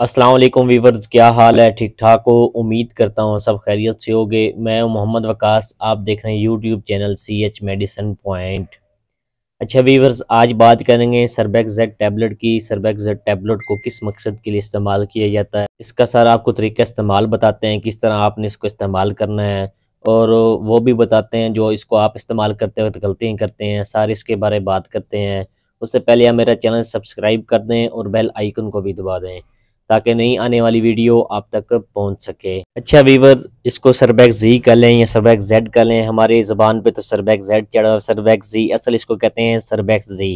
अस्सलाम वालेकुम वीवर्स क्या हाल है ठीक ठाक हो उम्मीद करता हूँ सब खैरियत से होगे मैं मोहम्मद वकास आप देख रहे हैं YouTube channel C H medicine point अच्छा वीवर्स आज बात करेंगे सरबैक जेड टैबलेट की सरबैक जेड टैबलेट को किस मकसद के लिए इस्तेमाल किया जाता है इसका सारा आपको तरीका इस्तेमाल बताते हैं किस तरह आपने इसको इस्तेमाल करना है और वो भी बताते हैं जो इसको आप इस्तेमाल करते वक्त गलतियाँ करते हैं सारे इसके बारे में बात करते हैं उससे पहले आप मेरा चैनल सब्सक्राइब कर दें और बेल आइकन को भी दबा दें ताकि नई आने वाली वीडियो आप तक पहुंच सके अच्छा वीवर इसको सरबैक जी कर लें या सरबैक जेड कर लें हमारे ज़बान पे तो सरबैक जेड चढ़ा हुआ सरबैक जी असल इसको कहते हैं सरबैक जी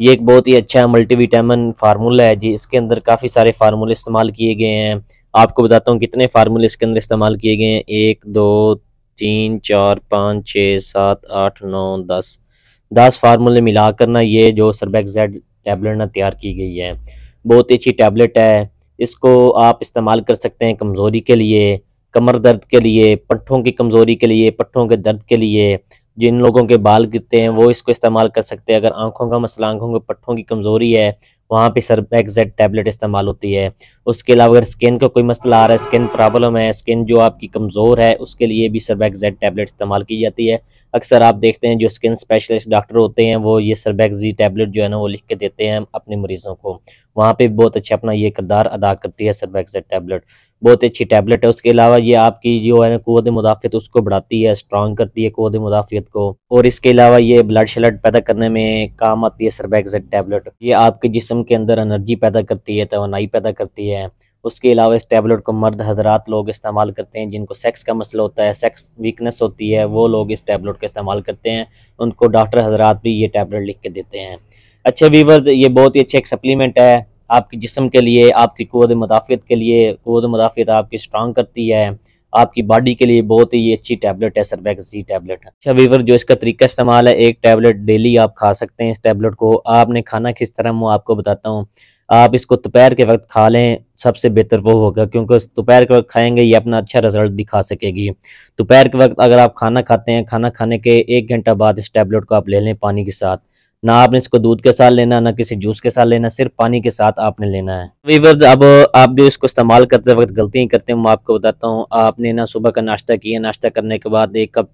ये एक बहुत ही अच्छा मल्टीविटामिन फार्मूला है जी इसके अंदर काफ़ी सारे फार्मूले इस्तेमाल किए गए हैं आपको बताता हूँ कितने फार्मूले इसके अंदर इस्तेमाल किए गए हैं एक दो तीन चार पाँच छः सात आठ नौ दस दस फार्मूले मिला ना ये जो सरबैक जेड टैबलेट ना तैयार की गई है बहुत ही अच्छी टैबलेट है इसको आप इस्तेमाल कर सकते हैं कमज़ोरी के लिए कमर दर्द के लिए पट्ठों की कमज़ोरी के लिए पट्ठों के दर्द के लिए जिन लोगों के बाल गिरते हैं वो इसको इस्तेमाल कर सकते हैं अगर आँखों का मसला आंखों के पट्ठों की कमज़ोरी है वहाँ पे सर एग्जैक्ट टैबलेट इस्तेमाल होती है उसके अलावा अगर स्किन का को कोई मसला आ रहा है स्किन प्रॉब्लम है स्किन जो आपकी कमज़ोर है उसके लिए भी सर एग्जैक्ट टैबलेट इस्तेमाल की जाती है अक्सर आप देखते हैं जो स्किन स्पेशलिस्ट डॉक्टर होते हैं वो ये सरबैगजी टैबलेट जो है ना वो लिख के देते हैं अपने मरीज़ों को वहाँ पर बहुत अच्छा अपना ये किरदार अदा करती है सरबैगजेट टैबलेट बहुत अच्छी टैबलेट है उसके अलावा ये आपकी जो है ना कुत मुदाफ़त उसको बढ़ाती है स्ट्रॉन्ग करती है कुत मुदाफ़त को और इसके अलावा ये ब्लड शलड पैदा करने में काम आती है सरबैगज टैबलेट ये आपके जिसम के अंदर एनर्जी पैदा करती है तोनाई पैदा करती है उसके अलावा इस टैबलेट को मर्द हजरात लोग इस्तेमाल करते हैं जिनको सेक्स का मसला होता है सेक्स वीकनेस होती है वो लोग इस टैबलेट का इस्तेमाल करते हैं उनको डॉक्टर हजरात भी ये टैबलेट लिख के देते हैं अच्छा वीवर ये बहुत ही अच्छा एक सप्लीमेंट है आपके जिसम के लिए आपकी कुत मुदाफ़त के लिए कुत मुदाफ़त आपकी स्ट्रांग करती है आपकी बॉडी के लिए बहुत ही अच्छी टैबलेट है सरबैक्स जी टैबलेट अच्छा वीवर जो इसका तरीका इस्तेमाल है एक टैबलेट डेली आप खा सकते हैं इस टैबलेट को आपने खाना किस तरह मैं आपको बताता हूँ आप इसको दोपहर के वक्त खा लें सबसे बेहतर वो होगा क्योंकि दोपहर के वक्त खाएंगे ये अपना अच्छा रिजल्ट दिखा सकेगी दोपहर के वक्त अगर आप खाना खाते हैं खाना खाने के एक घंटा बाद इस टैबलेट को आप ले लें पानी के साथ ना आपने इसको दूध के साथ लेना ना किसी जूस के साथ लेना सिर्फ पानी के साथ आपने लेना है वीवर अब आप जो इसको इस्तेमाल करते वक्त गलतियाँ करते हैं मैं आपको बताता हूँ आपने ना सुबह का नाश्ता किया नाश्ता करने के बाद एक कप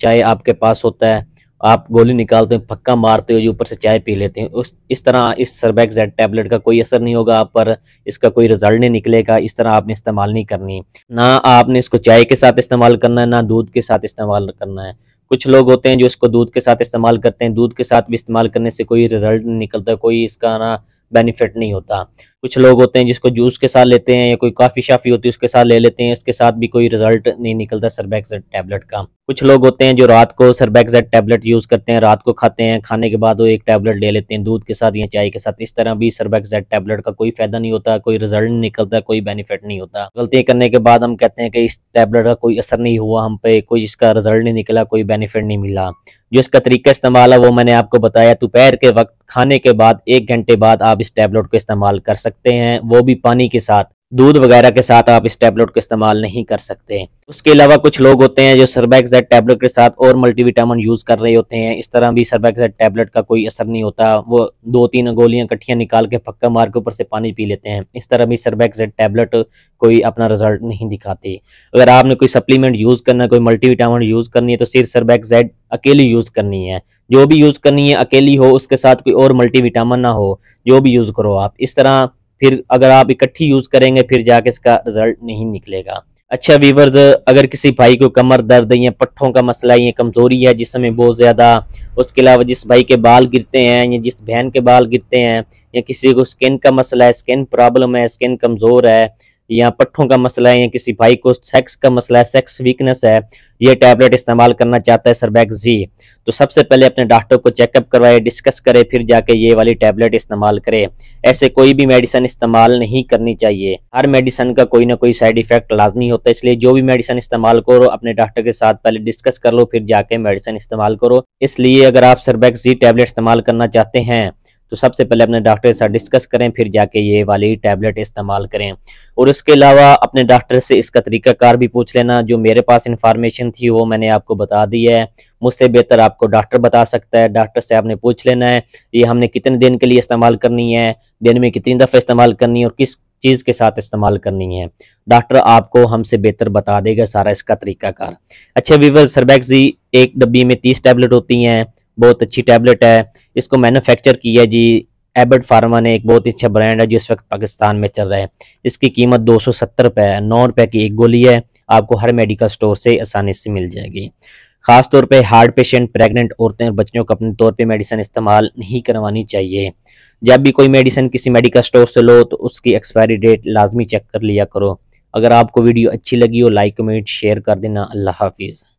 चाय आपके पास होता है आप गोली निकालते हो पक्का मारते हो ऊपर से चाय पी लेते हैं उस इस तरह इस सरबैक जेड टैबलेट का कोई असर नहीं होगा आप पर इसका कोई रिजल्ट नहीं निकलेगा इस तरह आपने इस्तेमाल नहीं करनी ना आपने इसको चाय के साथ इस्तेमाल करना है ना दूध के साथ इस्तेमाल करना है कुछ लोग होते हैं जो इसको दूध के साथ इस्तेमाल करते हैं दूध के साथ भी इस्तेमाल करने से कोई रिजल्ट नहीं निकलता कोई इसका ना बेनिफिट नहीं होता कुछ लोग होते हैं जिसको जूस के साथ लेते हैं या कोई काफ़ी शाफ़ी होती है उसके साथ ले लेते हैं इसके साथ भी कोई रिजल्ट नहीं निकलता सरबैक्स टैबलेट का कुछ लोग होते हैं जो रात को सरबैक्स टैबलेट यूज़ करते हैं रात को खाते हैं खाने के बाद वो एक टैबलेट ले लेते हैं दूध के साथ या चाय के साथ इस तरह भी सरबैक्स टैबलेट का कोई फ़ायदा नहीं होता कोई रिजल्ट नहीं निकलता कोई बेनिफिट नहीं होता गलती करने के बाद हम कहते हैं कि इस टैबलेट का कोई असर नहीं हुआ हम पे कोई इसका रिजल्ट नहीं निकला कोई बेनिफिट नहीं मिला जो इसका तरीका इस्तेमाल है वो मैंने आपको बताया दोपहर के वक्त खाने के बाद एक घंटे बाद आप इस टैबलेट को इस्तेमाल कर सकते हैं वो भी पानी के साथ दूध वगैरह के साथ आप इस टैबलेट का इस्तेमाल नहीं कर सकते उसके अलावा कुछ लोग होते हैं जो सरबैक टैबलेट के साथ और मल्टीविटामिन यूज़ कर रहे होते हैं इस तरह भी सरबैक टैबलेट का कोई असर नहीं होता वो दो तीन गोलियां इकट्ठियां निकाल के फक्का मार के ऊपर से पानी पी लेते हैं इस तरह भी सरबैक टैबलेट कोई अपना रिजल्ट नहीं दिखाती अगर आपने कोई सप्लीमेंट यूज़ करना कोई मल्टीविटामिन यूज़ करनी है तो सिर्फ सरबैक अकेली यूज़ करनी है जो भी यूज़ करनी है अकेली हो उसके साथ कोई और मल्टीविटामिन ना हो जो भी यूज़ करो आप इस तरह फिर अगर आप इकट्ठी यूज़ करेंगे फिर जाके इसका रिजल्ट नहीं निकलेगा अच्छा वीवर्स अगर किसी भाई को कमर दर्द या पट्ठों का मसला या कमज़ोरी है जिस समय बहुत ज़्यादा उसके अलावा जिस भाई के बाल गिरते हैं या जिस बहन के बाल गिरते हैं या किसी को स्किन का मसला है स्किन प्रॉब्लम है स्किन कमज़ोर है या पट्ठों का मसला है या किसी भाई को सेक्स का मसला है सेक्स वीकनेस है ये टैबलेट इस्तेमाल करना चाहता है सरबैक जी तो सबसे पहले अपने डॉक्टर को चेकअप करवाए डिस्कस करे फिर जाके ये वाली टैबलेट इस्तेमाल करे ऐसे कोई भी मेडिसिन इस्तेमाल नहीं करनी चाहिए हर मेडिसिन का कोई ना कोई साइड इफेक्ट लाजमी होता है इसलिए जो भी मेडिसिन इस्तेमाल करो अपने डॉक्टर के साथ पहले डिस्कस कर लो फिर जाके मेडिसिन इस्तेमाल करो इसलिए अगर आप सरबैक जी टैबलेट इस्तेमाल करना चाहते हैं तो सबसे पहले अपने डॉक्टर के साथ डिस्कस करें फिर जाके ये वाली टैबलेट इस्तेमाल करें और उसके अलावा अपने डॉक्टर से इसका तरीकाकार भी पूछ लेना जो मेरे पास इन्फॉर्मेशन थी वो मैंने आपको बता दी है मुझसे बेहतर आपको डॉक्टर बता सकता है डॉक्टर से आपने पूछ लेना है ये हमने कितने दिन के लिए इस्तेमाल करनी है दिन में कितनी दफ़ा इस्तेमाल करनी है और किस चीज़ के साथ इस्तेमाल करनी है डॉक्टर आपको हमसे बेहतर बता देगा सारा इसका तरीकाकार अच्छा वीवर सरबैक्स जी एक डब्बी में तीस टैबलेट होती हैं बहुत अच्छी टैबलेट है इसको मैन्युफैक्चर किया है जी एबर्ट फार्मा ने एक बहुत ही अच्छा ब्रांड है जो इस वक्त पाकिस्तान में चल रहा है इसकी कीमत दो सौ सत्तर रुपये है नौ रुपये की एक गोली है आपको हर मेडिकल स्टोर से आसानी से मिल जाएगी खास तौर पे हार्ट पेशेंट प्रेग्नेंट औरतें और बच्चों को अपने तौर पे मेडिसिन इस्तेमाल नहीं करवानी चाहिए जब भी कोई मेडिसिन किसी मेडिकल स्टोर से लो तो उसकी एक्सपायरी डेट लाजमी चेक कर लिया करो अगर आपको वीडियो अच्छी लगी हो लाइक कमेंट शेयर कर देना अल्लाह हाफिज़